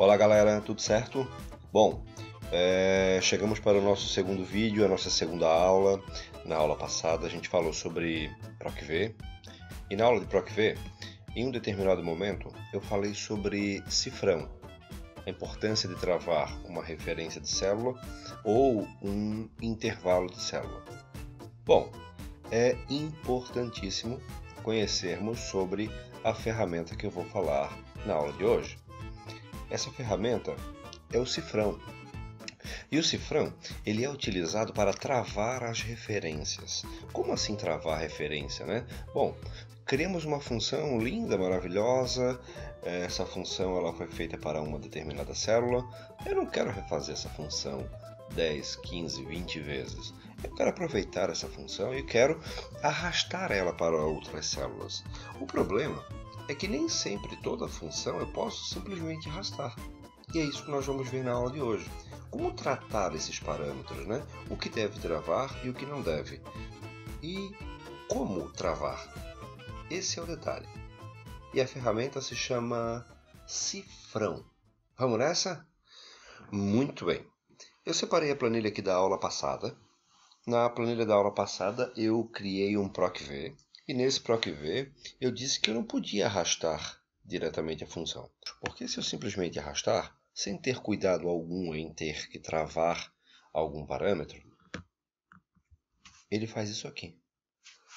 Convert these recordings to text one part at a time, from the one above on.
Olá galera, tudo certo? Bom, é, chegamos para o nosso segundo vídeo, a nossa segunda aula. Na aula passada a gente falou sobre PROC-V e na aula de PROC-V, em um determinado momento, eu falei sobre cifrão, a importância de travar uma referência de célula ou um intervalo de célula. Bom, é importantíssimo conhecermos sobre a ferramenta que eu vou falar na aula de hoje. Essa ferramenta é o cifrão. E o cifrão, ele é utilizado para travar as referências. Como assim travar a referência, né? Bom, criamos uma função linda, maravilhosa. Essa função ela foi feita para uma determinada célula. Eu não quero refazer essa função 10, 15, 20 vezes. Eu quero aproveitar essa função e quero arrastar ela para outras células. O problema é que nem sempre toda função eu posso simplesmente arrastar. E é isso que nós vamos ver na aula de hoje. Como tratar esses parâmetros, né? O que deve travar e o que não deve. E como travar. Esse é o detalhe. E a ferramenta se chama Cifrão. Vamos nessa? Muito bem. Eu separei a planilha aqui da aula passada. Na planilha da aula passada eu criei um PROC V e nesse PROC-V, eu disse que eu não podia arrastar diretamente a função. Porque se eu simplesmente arrastar, sem ter cuidado algum em ter que travar algum parâmetro, ele faz isso aqui.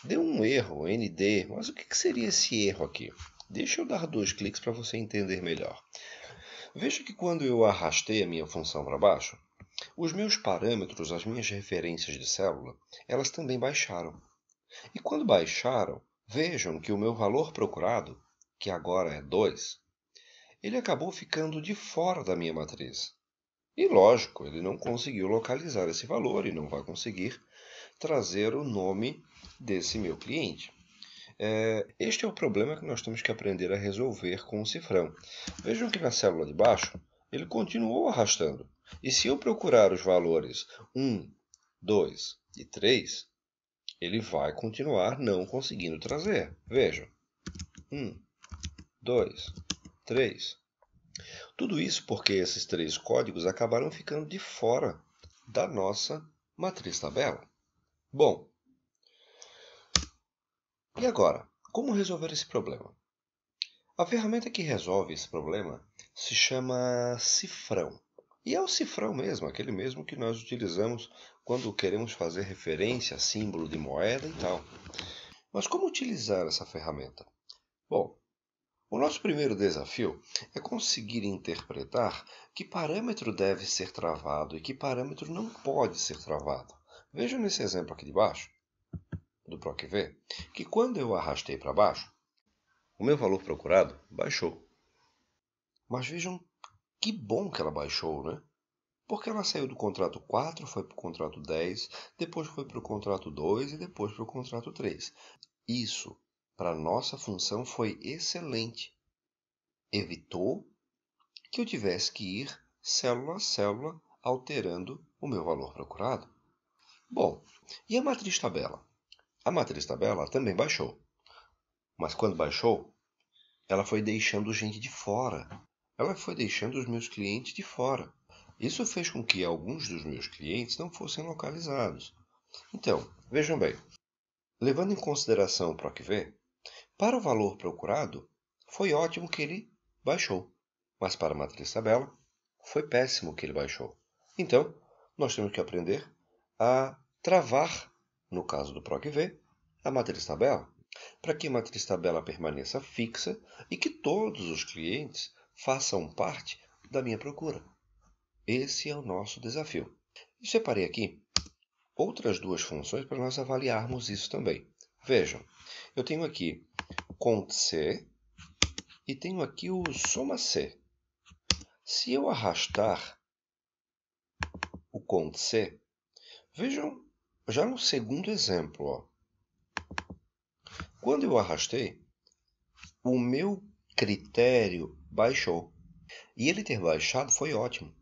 Deu um erro, ND, mas o que seria esse erro aqui? Deixa eu dar dois cliques para você entender melhor. Veja que quando eu arrastei a minha função para baixo, os meus parâmetros, as minhas referências de célula, elas também baixaram. E quando baixaram, vejam que o meu valor procurado, que agora é 2, ele acabou ficando de fora da minha matriz. E lógico, ele não conseguiu localizar esse valor e não vai conseguir trazer o nome desse meu cliente. É, este é o problema que nós temos que aprender a resolver com o cifrão. Vejam que na célula de baixo ele continuou arrastando. E se eu procurar os valores 1, 2 e 3, ele vai continuar não conseguindo trazer. Vejam. 1, 2, 3. Tudo isso porque esses três códigos acabaram ficando de fora da nossa matriz tabela. Bom, e agora? Como resolver esse problema? A ferramenta que resolve esse problema se chama Cifrão. E é o cifrão mesmo, aquele mesmo que nós utilizamos quando queremos fazer referência a símbolo de moeda e tal. Mas como utilizar essa ferramenta? Bom, o nosso primeiro desafio é conseguir interpretar que parâmetro deve ser travado e que parâmetro não pode ser travado. Veja nesse exemplo aqui de baixo, do PROCV, que quando eu arrastei para baixo, o meu valor procurado baixou. Mas vejam que bom que ela baixou, né? Porque ela saiu do contrato 4, foi para o contrato 10, depois foi para o contrato 2 e depois para o contrato 3. Isso, para nossa função, foi excelente. Evitou que eu tivesse que ir célula a célula alterando o meu valor procurado. Bom, e a matriz tabela? A matriz tabela também baixou. Mas quando baixou, ela foi deixando gente de fora ela foi deixando os meus clientes de fora. Isso fez com que alguns dos meus clientes não fossem localizados. Então, vejam bem, levando em consideração o PROCV, para o valor procurado, foi ótimo que ele baixou, mas para a matriz tabela, foi péssimo que ele baixou. Então, nós temos que aprender a travar, no caso do PROCV, a matriz tabela, para que a matriz tabela permaneça fixa e que todos os clientes façam parte da minha procura. Esse é o nosso desafio. separei aqui outras duas funções para nós avaliarmos isso também. Vejam, eu tenho aqui cont C e tenho aqui o soma C. Se eu arrastar o cont C, vejam já no segundo exemplo. Ó. Quando eu arrastei, o meu critério baixou. E ele ter baixado foi ótimo.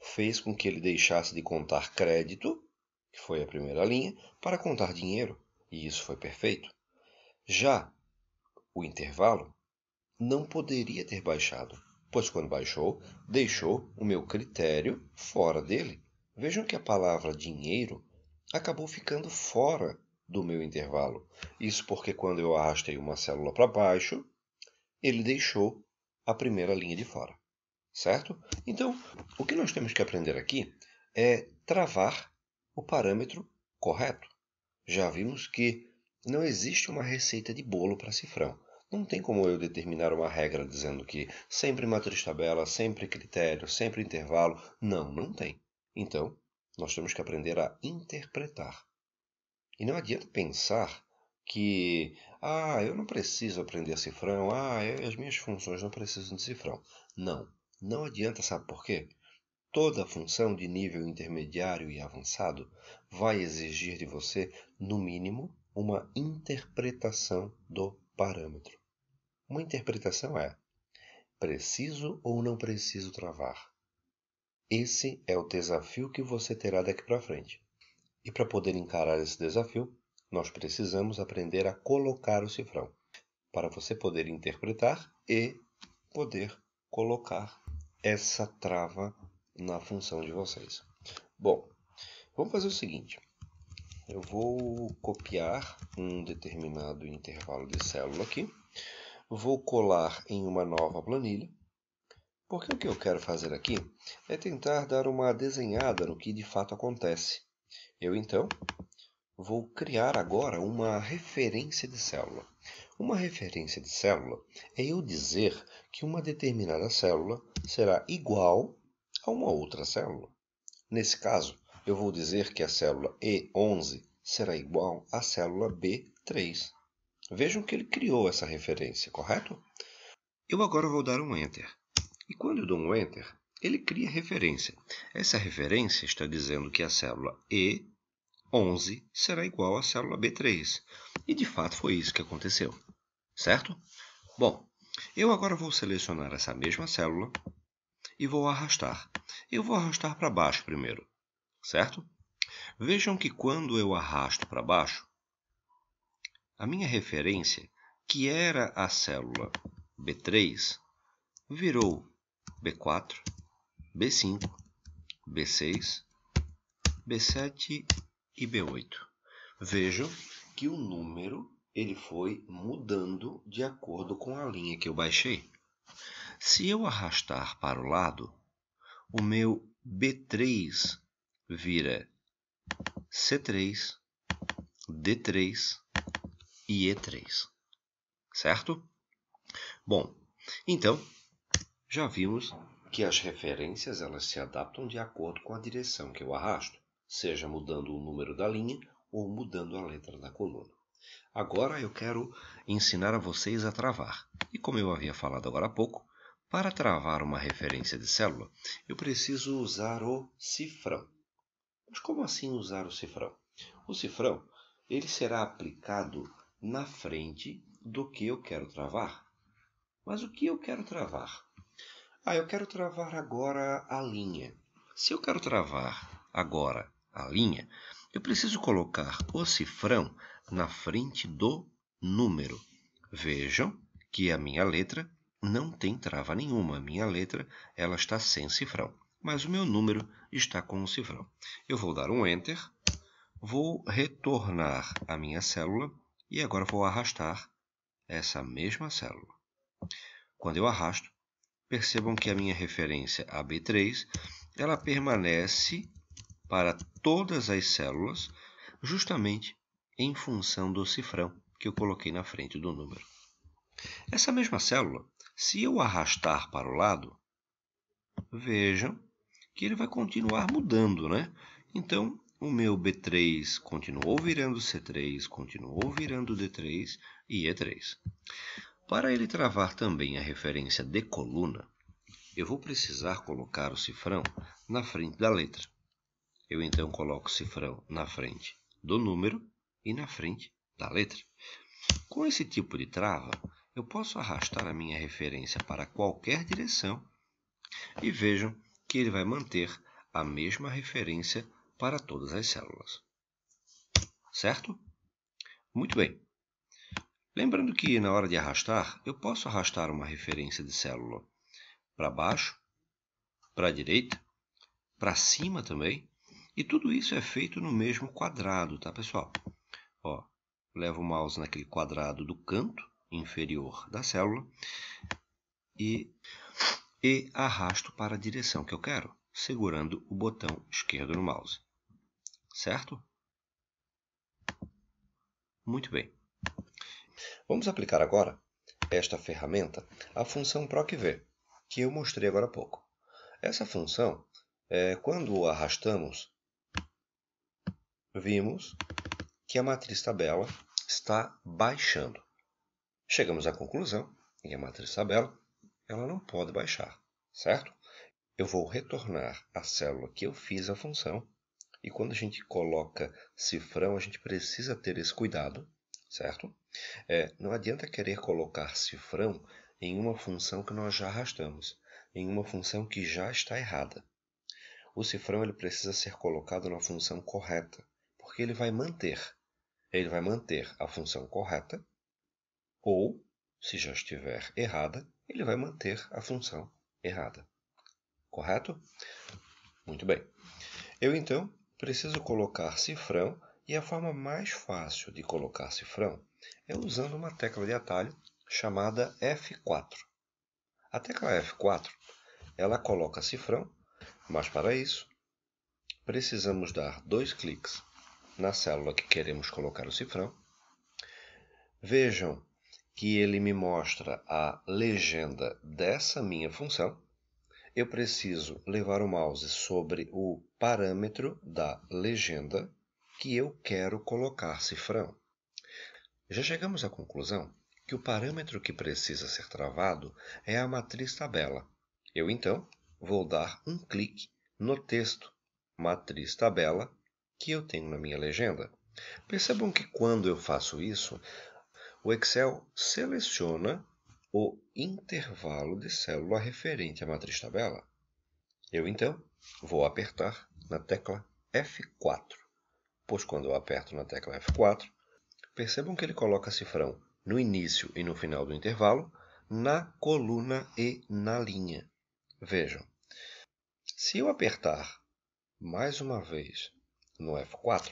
Fez com que ele deixasse de contar crédito, que foi a primeira linha, para contar dinheiro, e isso foi perfeito. Já o intervalo não poderia ter baixado, pois quando baixou, deixou o meu critério fora dele. Vejam que a palavra dinheiro acabou ficando fora do meu intervalo. Isso porque quando eu arrastei uma célula para baixo, ele deixou a primeira linha de fora. Certo? Então, o que nós temos que aprender aqui é travar o parâmetro correto. Já vimos que não existe uma receita de bolo para cifrão. Não tem como eu determinar uma regra dizendo que sempre matriz tabela, sempre critério, sempre intervalo. Não, não tem. Então, nós temos que aprender a interpretar. E não adianta pensar que ah, eu não preciso aprender cifrão, ah, é, as minhas funções não precisam de cifrão. Não, não adianta, sabe por quê? Toda função de nível intermediário e avançado vai exigir de você, no mínimo, uma interpretação do parâmetro. Uma interpretação é preciso ou não preciso travar. Esse é o desafio que você terá daqui para frente. E para poder encarar esse desafio, nós precisamos aprender a colocar o cifrão para você poder interpretar e poder colocar essa trava na função de vocês. Bom, vamos fazer o seguinte. Eu vou copiar um determinado intervalo de célula aqui. Vou colar em uma nova planilha. Porque o que eu quero fazer aqui é tentar dar uma desenhada no que de fato acontece. Eu, então, vou criar agora uma referência de célula. Uma referência de célula é eu dizer que uma determinada célula será igual a uma outra célula. Nesse caso, eu vou dizer que a célula E11 será igual à célula B3. Vejam que ele criou essa referência, correto? Eu agora vou dar um Enter. E quando eu dou um Enter, ele cria referência. Essa referência está dizendo que a célula E 11 será igual à célula B3. E de fato foi isso que aconteceu, certo? Bom, eu agora vou selecionar essa mesma célula e vou arrastar. Eu vou arrastar para baixo primeiro, certo? Vejam que quando eu arrasto para baixo, a minha referência, que era a célula B3, virou B4, B5, B6, B7 e B8. Vejam que o número ele foi mudando de acordo com a linha que eu baixei. Se eu arrastar para o lado, o meu B3 vira C3, D3 e E3. Certo? Bom, então já vimos que as referências elas se adaptam de acordo com a direção que eu arrasto seja mudando o número da linha ou mudando a letra da coluna. Agora eu quero ensinar a vocês a travar. E como eu havia falado agora há pouco, para travar uma referência de célula, eu preciso usar o cifrão. Mas como assim usar o cifrão? O cifrão ele será aplicado na frente do que eu quero travar. Mas o que eu quero travar? Ah, eu quero travar agora a linha. Se eu quero travar agora a linha, eu preciso colocar o cifrão na frente do número. Vejam que a minha letra não tem trava nenhuma. A minha letra ela está sem cifrão, mas o meu número está com o cifrão. Eu vou dar um Enter, vou retornar a minha célula e agora vou arrastar essa mesma célula. Quando eu arrasto, percebam que a minha referência AB3 ela permanece para todas as células, justamente em função do cifrão que eu coloquei na frente do número. Essa mesma célula, se eu arrastar para o lado, vejam que ele vai continuar mudando, né? Então, o meu B3 continuou virando C3, continuou virando D3 e E3. Para ele travar também a referência de coluna, eu vou precisar colocar o cifrão na frente da letra. Eu então coloco o cifrão na frente do número e na frente da letra. Com esse tipo de trava, eu posso arrastar a minha referência para qualquer direção e vejam que ele vai manter a mesma referência para todas as células. Certo? Muito bem. Lembrando que na hora de arrastar, eu posso arrastar uma referência de célula para baixo, para a direita, para cima também e tudo isso é feito no mesmo quadrado, tá, pessoal? Ó, levo o mouse naquele quadrado do canto inferior da célula e, e arrasto para a direção que eu quero, segurando o botão esquerdo no mouse. Certo? Muito bem. Vamos aplicar agora esta ferramenta à função PROCV, que eu mostrei agora há pouco. Essa função, é, quando arrastamos vimos que a matriz tabela está baixando. Chegamos à conclusão que a matriz tabela ela não pode baixar, certo? Eu vou retornar a célula que eu fiz a função e quando a gente coloca cifrão, a gente precisa ter esse cuidado, certo? É, não adianta querer colocar cifrão em uma função que nós já arrastamos, em uma função que já está errada. O cifrão ele precisa ser colocado na função correta, porque ele vai manter. Ele vai manter a função correta, ou, se já estiver errada, ele vai manter a função errada. Correto? Muito bem. Eu então preciso colocar cifrão e a forma mais fácil de colocar cifrão é usando uma tecla de atalho chamada F4. A tecla F4 ela coloca cifrão, mas para isso precisamos dar dois cliques na célula que queremos colocar o cifrão. Vejam que ele me mostra a legenda dessa minha função. Eu preciso levar o mouse sobre o parâmetro da legenda que eu quero colocar cifrão. Já chegamos à conclusão que o parâmetro que precisa ser travado é a matriz tabela. Eu então vou dar um clique no texto matriz tabela que eu tenho na minha legenda. Percebam que quando eu faço isso, o Excel seleciona o intervalo de célula referente à matriz tabela. Eu então vou apertar na tecla F4, pois quando eu aperto na tecla F4, percebam que ele coloca cifrão no início e no final do intervalo, na coluna e na linha. Vejam, se eu apertar mais uma vez no F4,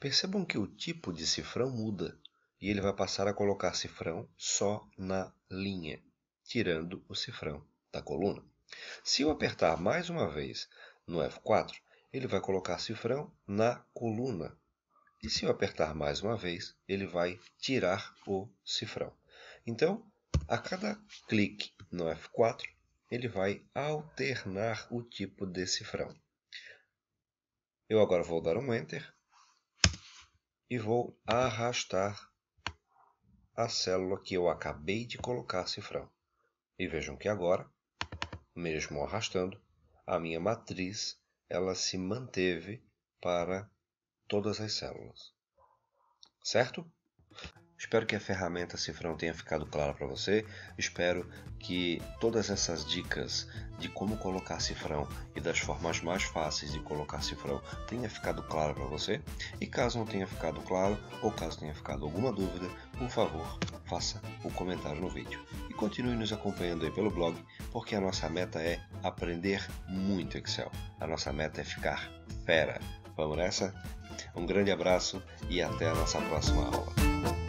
percebam que o tipo de cifrão muda e ele vai passar a colocar cifrão só na linha, tirando o cifrão da coluna. Se eu apertar mais uma vez no F4, ele vai colocar cifrão na coluna. E se eu apertar mais uma vez, ele vai tirar o cifrão. Então, a cada clique no F4, ele vai alternar o tipo de cifrão. Eu agora vou dar um Enter e vou arrastar a célula que eu acabei de colocar cifrão. E vejam que agora, mesmo arrastando, a minha matriz ela se manteve para todas as células. Certo? Espero que a ferramenta Cifrão tenha ficado clara para você. Espero que todas essas dicas de como colocar cifrão e das formas mais fáceis de colocar cifrão tenha ficado claro para você. E caso não tenha ficado claro ou caso tenha ficado alguma dúvida, por favor, faça o um comentário no vídeo. E continue nos acompanhando aí pelo blog, porque a nossa meta é aprender muito Excel. A nossa meta é ficar fera. Vamos nessa? Um grande abraço e até a nossa próxima aula.